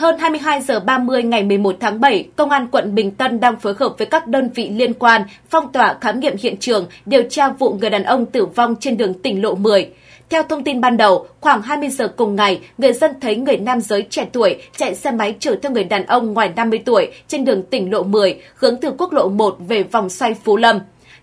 Hơn 22 giờ 30 ngày 11 tháng 7, Công an quận Bình Tân đang phối hợp với các đơn vị liên quan phong tỏa khám nghiệm hiện trường, điều tra vụ người đàn ông tử vong trên đường tỉnh lộ 10. Theo thông tin ban đầu, khoảng 20 giờ cùng ngày, người dân thấy người nam giới trẻ tuổi chạy xe máy chở theo người đàn ông ngoài 50 tuổi trên đường tỉnh lộ 10, hướng từ quốc lộ 1 về vòng xoay Phú Lâm.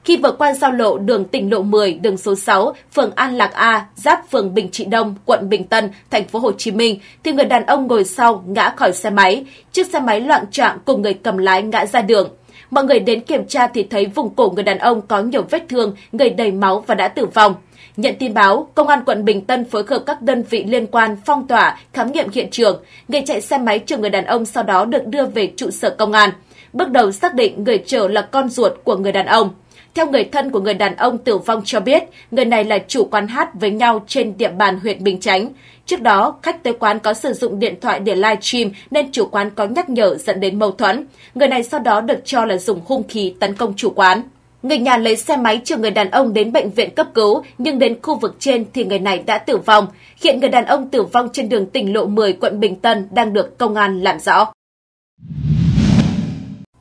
Khi vừa qua giao lộ đường tỉnh lộ 10, đường số 6, phường An Lạc A, giáp phường Bình Trị Đông, quận Bình Tân, thành phố Hồ Chí Minh thì người đàn ông ngồi sau ngã khỏi xe máy, chiếc xe máy loạn trạng cùng người cầm lái ngã ra đường. Mọi người đến kiểm tra thì thấy vùng cổ người đàn ông có nhiều vết thương, người đầy máu và đã tử vong. Nhận tin báo, Công an quận Bình Tân phối hợp các đơn vị liên quan phong tỏa, khám nghiệm hiện trường. Người chạy xe máy chở người đàn ông sau đó được đưa về trụ sở công an. Bước đầu xác định người chở là con ruột của người đàn ông. Theo người thân của người đàn ông tử vong cho biết, người này là chủ quán hát với nhau trên địa bàn huyện Bình Chánh. Trước đó, khách tới quán có sử dụng điện thoại để live stream nên chủ quán có nhắc nhở dẫn đến mâu thuẫn. Người này sau đó được cho là dùng hung khí tấn công chủ quán. Người nhà lấy xe máy chở người đàn ông đến bệnh viện cấp cứu, nhưng đến khu vực trên thì người này đã tử vong. Hiện người đàn ông tử vong trên đường tỉnh lộ 10 quận Bình Tân đang được công an làm rõ.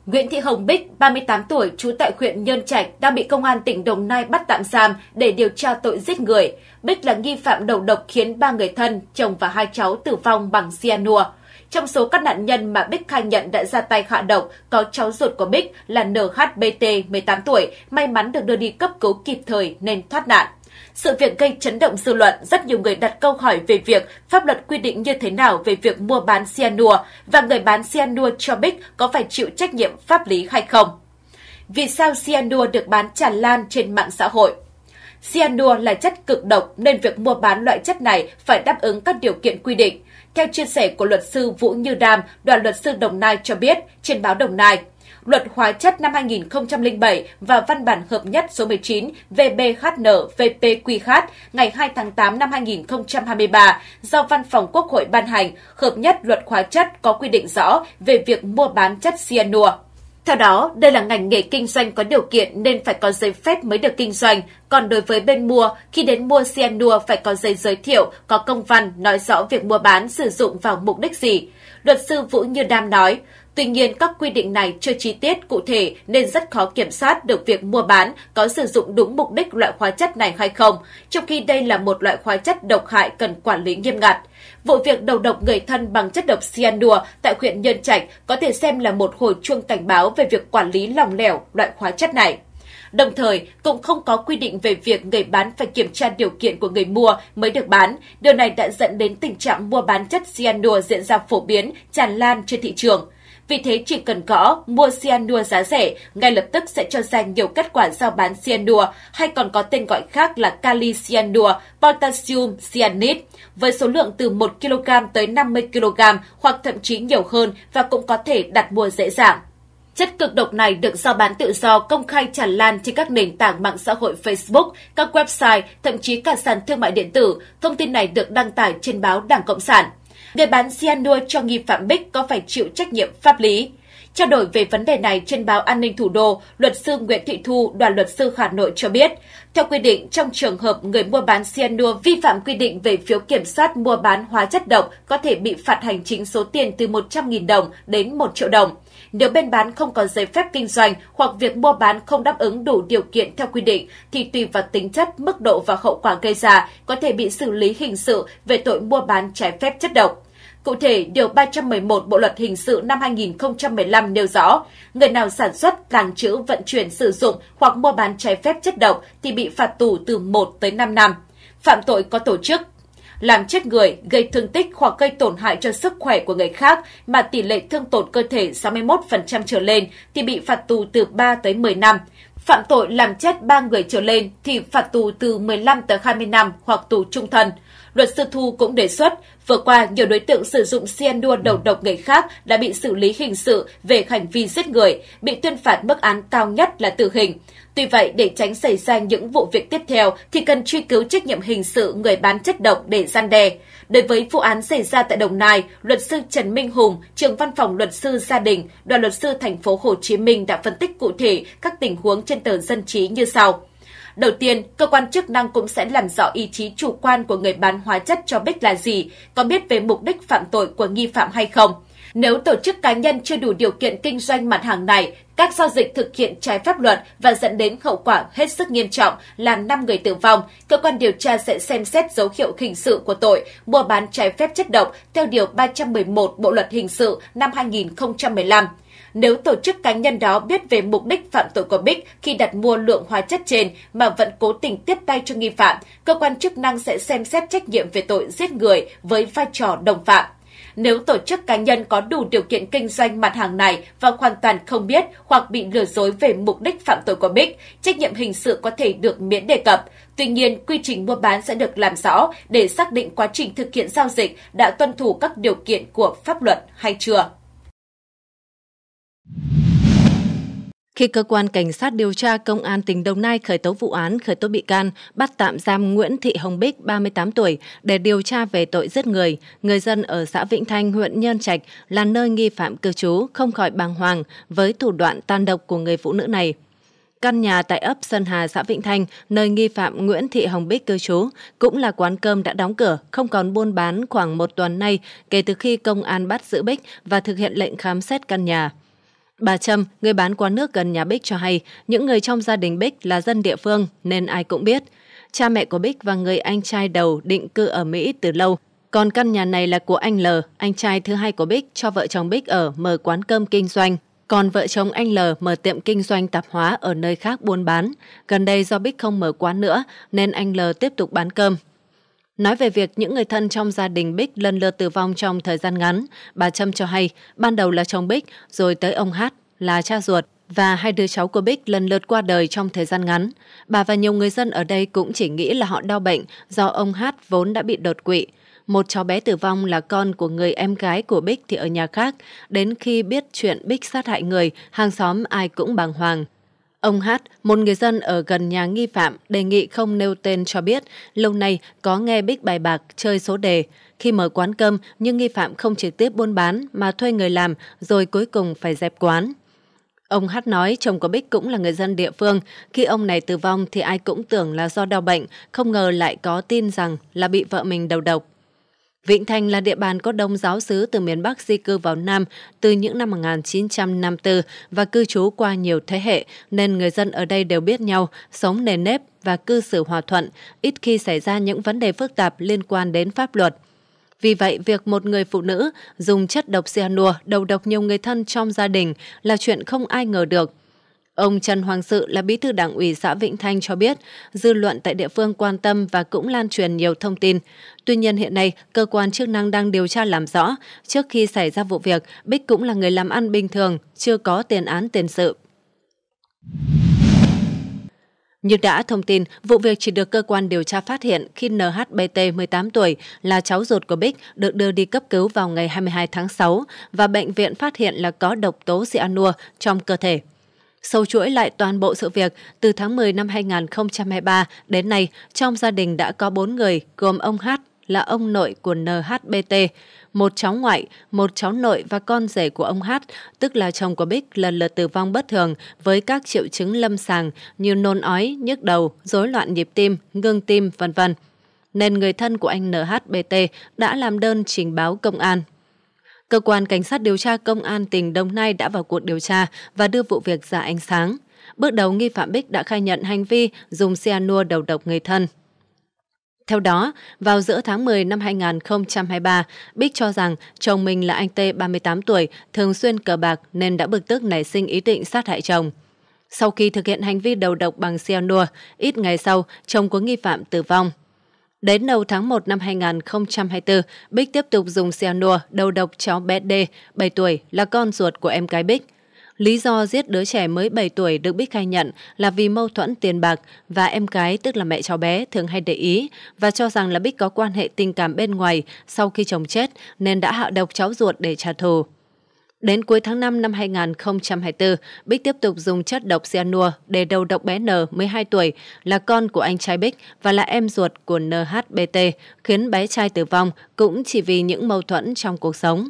Nguyễn Thị Hồng Bích, 38 tuổi, trú tại huyện Nhơn Trạch, đang bị công an tỉnh Đồng Nai bắt tạm giam để điều tra tội giết người. Bích là nghi phạm đầu độc khiến ba người thân, chồng và hai cháu tử vong bằng cyanua. Trong số các nạn nhân mà Bích khai nhận đã ra tay hạ độc, có cháu ruột của Bích là NHBT, 18 tuổi, may mắn được đưa đi cấp cứu kịp thời nên thoát nạn. Sự việc gây chấn động dư luận, rất nhiều người đặt câu hỏi về việc pháp luật quy định như thế nào về việc mua bán cyanua và người bán cyanua cho Bích có phải chịu trách nhiệm pháp lý hay không. Vì sao cyanua được bán tràn lan trên mạng xã hội? Cyanua là chất cực độc nên việc mua bán loại chất này phải đáp ứng các điều kiện quy định. Theo chia sẻ của luật sư Vũ Như Đàm, đoàn luật sư Đồng Nai cho biết trên báo Đồng Nai, Luật hóa chất năm 2007 và văn bản hợp nhất số 19 VBHN VPQH ngày 2 tháng 8 năm 2023 do Văn phòng Quốc hội ban hành hợp nhất luật hóa chất có quy định rõ về việc mua bán chất cyanua. Theo đó, đây là ngành nghề kinh doanh có điều kiện nên phải có giấy phép mới được kinh doanh. Còn đối với bên mua, khi đến mua cyanua phải có giấy giới thiệu, có công văn nói rõ việc mua bán sử dụng vào mục đích gì. Luật sư Vũ Như Đam nói, Tuy nhiên, các quy định này chưa chi tiết cụ thể nên rất khó kiểm soát được việc mua bán có sử dụng đúng mục đích loại hóa chất này hay không, trong khi đây là một loại hóa chất độc hại cần quản lý nghiêm ngặt. Vụ việc đầu độc người thân bằng chất độc cyanua tại huyện Nhân Trạch có thể xem là một hồi chuông cảnh báo về việc quản lý lòng lẻo loại hóa chất này. Đồng thời, cũng không có quy định về việc người bán phải kiểm tra điều kiện của người mua mới được bán. Điều này đã dẫn đến tình trạng mua bán chất cyanua diễn ra phổ biến, tràn lan trên thị trường. Vì thế chỉ cần gõ mua cyanua giá rẻ, ngay lập tức sẽ cho ra nhiều kết quả giao bán cyanua hay còn có tên gọi khác là kali cyanua, potassium cyanide với số lượng từ 1 kg tới 50 kg hoặc thậm chí nhiều hơn và cũng có thể đặt mua dễ dàng. Chất cực độc này được giao bán tự do công khai tràn lan trên các nền tảng mạng xã hội Facebook, các website, thậm chí cả sàn thương mại điện tử. Thông tin này được đăng tải trên báo Đảng Cộng sản. Người bán cyanua cho nghi phạm Bích có phải chịu trách nhiệm pháp lý. Trao đổi về vấn đề này trên báo An ninh Thủ đô, luật sư Nguyễn Thị Thu, đoàn luật sư Hà Nội cho biết, theo quy định, trong trường hợp người mua bán cyanur vi phạm quy định về phiếu kiểm soát mua bán hóa chất độc có thể bị phạt hành chính số tiền từ 100.000 đồng đến 1 triệu đồng. Nếu bên bán không có giấy phép kinh doanh hoặc việc mua bán không đáp ứng đủ điều kiện theo quy định, thì tùy vào tính chất, mức độ và hậu quả gây ra, có thể bị xử lý hình sự về tội mua bán trái phép chất độc. Cụ thể, Điều 311 Bộ Luật Hình sự năm 2015 nêu rõ, người nào sản xuất, tàng trữ, vận chuyển, sử dụng hoặc mua bán trái phép chất độc thì bị phạt tù từ 1 tới 5 năm. Phạm tội có tổ chức, làm chết người, gây thương tích hoặc gây tổn hại cho sức khỏe của người khác mà tỷ lệ thương tổn cơ thể 61% trở lên thì bị phạt tù từ 3 tới 10 năm. Phạm tội làm chết 3 người trở lên thì phạt tù từ 15 tới 20 năm hoặc tù trung thân. Luật sư Thu cũng đề xuất, vừa qua nhiều đối tượng sử dụng xiên cyanua đầu độc người khác đã bị xử lý hình sự về hành vi giết người, bị tuyên phạt mức án cao nhất là tử hình. Tuy vậy, để tránh xảy ra những vụ việc tiếp theo thì cần truy cứu trách nhiệm hình sự người bán chất độc để gian đe. Đối với vụ án xảy ra tại Đồng Nai, luật sư Trần Minh Hùng, trưởng văn phòng luật sư gia đình, đoàn luật sư thành phố Hồ Chí Minh đã phân tích cụ thể các tình huống trên tờ dân trí như sau. Đầu tiên, cơ quan chức năng cũng sẽ làm rõ ý chí chủ quan của người bán hóa chất cho biết là gì, có biết về mục đích phạm tội của nghi phạm hay không – nếu tổ chức cá nhân chưa đủ điều kiện kinh doanh mặt hàng này, các giao dịch thực hiện trái pháp luật và dẫn đến hậu quả hết sức nghiêm trọng làm 5 người tử vong, cơ quan điều tra sẽ xem xét dấu hiệu hình sự của tội mua bán trái phép chất độc theo Điều 311 Bộ Luật Hình sự năm 2015 nếu tổ chức cá nhân đó biết về mục đích phạm tội của Bích khi đặt mua lượng hóa chất trên mà vẫn cố tình tiếp tay cho nghi phạm, cơ quan chức năng sẽ xem xét trách nhiệm về tội giết người với vai trò đồng phạm. Nếu tổ chức cá nhân có đủ điều kiện kinh doanh mặt hàng này và hoàn toàn không biết hoặc bị lừa dối về mục đích phạm tội của Bích, trách nhiệm hình sự có thể được miễn đề cập. Tuy nhiên, quy trình mua bán sẽ được làm rõ để xác định quá trình thực hiện giao dịch đã tuân thủ các điều kiện của pháp luật hay chưa. Khi cơ quan cảnh sát điều tra công an tỉnh Đồng Nai khởi tố vụ án, khởi tố bị can, bắt tạm giam Nguyễn Thị Hồng Bích, 38 tuổi, để điều tra về tội giết người, người dân ở xã Vĩnh Thanh, huyện Nhân Trạch là nơi nghi phạm cư trú không khỏi bàng hoàng với thủ đoạn tan độc của người phụ nữ này. Căn nhà tại ấp Sơn Hà, xã Vĩnh Thanh, nơi nghi phạm Nguyễn Thị Hồng Bích cư trú, cũng là quán cơm đã đóng cửa, không còn buôn bán khoảng một tuần nay kể từ khi công an bắt giữ Bích và thực hiện lệnh khám xét căn nhà. Bà Trâm, người bán quán nước gần nhà Bích cho hay, những người trong gia đình Bích là dân địa phương nên ai cũng biết. Cha mẹ của Bích và người anh trai đầu định cư ở Mỹ từ lâu. Còn căn nhà này là của anh L, anh trai thứ hai của Bích cho vợ chồng Bích ở mở quán cơm kinh doanh. Còn vợ chồng anh L mở tiệm kinh doanh tạp hóa ở nơi khác buôn bán. Gần đây do Bích không mở quán nữa nên anh L tiếp tục bán cơm. Nói về việc những người thân trong gia đình Bích lần lượt tử vong trong thời gian ngắn, bà Trâm cho hay ban đầu là chồng Bích, rồi tới ông Hát là cha ruột và hai đứa cháu của Bích lần lượt qua đời trong thời gian ngắn. Bà và nhiều người dân ở đây cũng chỉ nghĩ là họ đau bệnh do ông Hát vốn đã bị đột quỵ. Một cháu bé tử vong là con của người em gái của Bích thì ở nhà khác. Đến khi biết chuyện Bích sát hại người, hàng xóm ai cũng bàng hoàng. Ông Hát, một người dân ở gần nhà nghi phạm, đề nghị không nêu tên cho biết lâu nay có nghe bích bài bạc chơi số đề. Khi mở quán cơm, nhưng nghi phạm không trực tiếp buôn bán mà thuê người làm rồi cuối cùng phải dẹp quán. Ông Hát nói chồng của Bích cũng là người dân địa phương. Khi ông này tử vong thì ai cũng tưởng là do đau bệnh, không ngờ lại có tin rằng là bị vợ mình đầu độc. Vĩnh Thành là địa bàn có đông giáo sứ từ miền Bắc di cư vào Nam từ những năm 1954 và cư trú qua nhiều thế hệ, nên người dân ở đây đều biết nhau, sống nề nếp và cư xử hòa thuận, ít khi xảy ra những vấn đề phức tạp liên quan đến pháp luật. Vì vậy, việc một người phụ nữ dùng chất độc cyanua đầu độc nhiều người thân trong gia đình là chuyện không ai ngờ được – Ông Trần Hoàng Sự là bí thư đảng ủy xã Vĩnh Thanh cho biết, dư luận tại địa phương quan tâm và cũng lan truyền nhiều thông tin. Tuy nhiên hiện nay, cơ quan chức năng đang điều tra làm rõ. Trước khi xảy ra vụ việc, Bích cũng là người làm ăn bình thường, chưa có tiền án tiền sự. Như đã thông tin, vụ việc chỉ được cơ quan điều tra phát hiện khi NHBT 18 tuổi là cháu ruột của Bích được đưa đi cấp cứu vào ngày 22 tháng 6 và bệnh viện phát hiện là có độc tố cyanua trong cơ thể sâu chuỗi lại toàn bộ sự việc, từ tháng 10 năm 2023 đến nay, trong gia đình đã có 4 người, gồm ông Hát là ông nội của NHBT, một cháu ngoại, một cháu nội và con rể của ông Hát, tức là chồng của Bích lần lượt tử vong bất thường với các triệu chứng lâm sàng như nôn ói, nhức đầu, rối loạn nhịp tim, ngưng tim, vân vân. Nên người thân của anh NHBT đã làm đơn trình báo công an. Cơ quan Cảnh sát điều tra Công an tỉnh Đồng Nai đã vào cuộc điều tra và đưa vụ việc ra ánh sáng. Bước đầu nghi phạm Bích đã khai nhận hành vi dùng cyanua đầu độc người thân. Theo đó, vào giữa tháng 10 năm 2023, Bích cho rằng chồng mình là anh T 38 tuổi, thường xuyên cờ bạc nên đã bực tức nảy sinh ý định sát hại chồng. Sau khi thực hiện hành vi đầu độc bằng cyanua, ít ngày sau, chồng của nghi phạm tử vong. Đến đầu tháng 1 năm 2024, Bích tiếp tục dùng nua đầu độc cháu bé D, 7 tuổi, là con ruột của em gái Bích. Lý do giết đứa trẻ mới 7 tuổi được Bích khai nhận là vì mâu thuẫn tiền bạc và em gái tức là mẹ cháu bé thường hay để ý và cho rằng là Bích có quan hệ tình cảm bên ngoài sau khi chồng chết nên đã hạ độc cháu ruột để trả thù. Đến cuối tháng 5 năm 2024, Bích tiếp tục dùng chất độc cyanua để đầu độc bé N, 12 tuổi, là con của anh trai Bích và là em ruột của NHBT, khiến bé trai tử vong cũng chỉ vì những mâu thuẫn trong cuộc sống.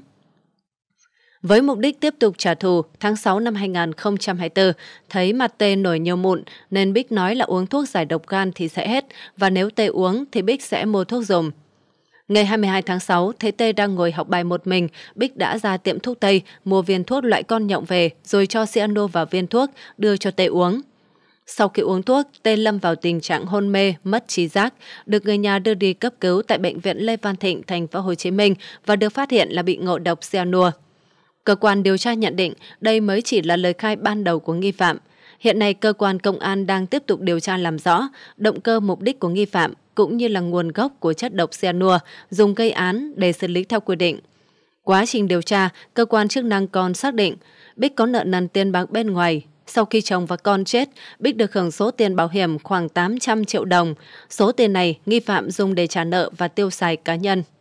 Với mục đích tiếp tục trả thù, tháng 6 năm 2024, thấy mặt T nổi nhiều mụn nên Bích nói là uống thuốc giải độc gan thì sẽ hết và nếu T uống thì Bích sẽ mua thuốc dùng. Ngày 22 tháng 6, thấy Tê đang ngồi học bài một mình, Bích đã ra tiệm thuốc Tây, mua viên thuốc loại con nhộng về, rồi cho Ciano vào viên thuốc, đưa cho Tê uống. Sau khi uống thuốc, Tê lâm vào tình trạng hôn mê, mất trí giác, được người nhà đưa đi cấp cứu tại bệnh viện Lê Văn Thịnh, thành phố Hồ Chí Minh và được phát hiện là bị ngộ độc cyanua. Cơ quan điều tra nhận định đây mới chỉ là lời khai ban đầu của nghi phạm. Hiện nay cơ quan công an đang tiếp tục điều tra làm rõ động cơ mục đích của nghi phạm cũng như là nguồn gốc của chất độc cyanua dùng gây án để xử lý theo quy định. Quá trình điều tra, cơ quan chức năng còn xác định Bích có nợ nần tiền bạc bên ngoài. Sau khi chồng và con chết, Bích được hưởng số tiền bảo hiểm khoảng 800 triệu đồng. Số tiền này nghi phạm dùng để trả nợ và tiêu xài cá nhân.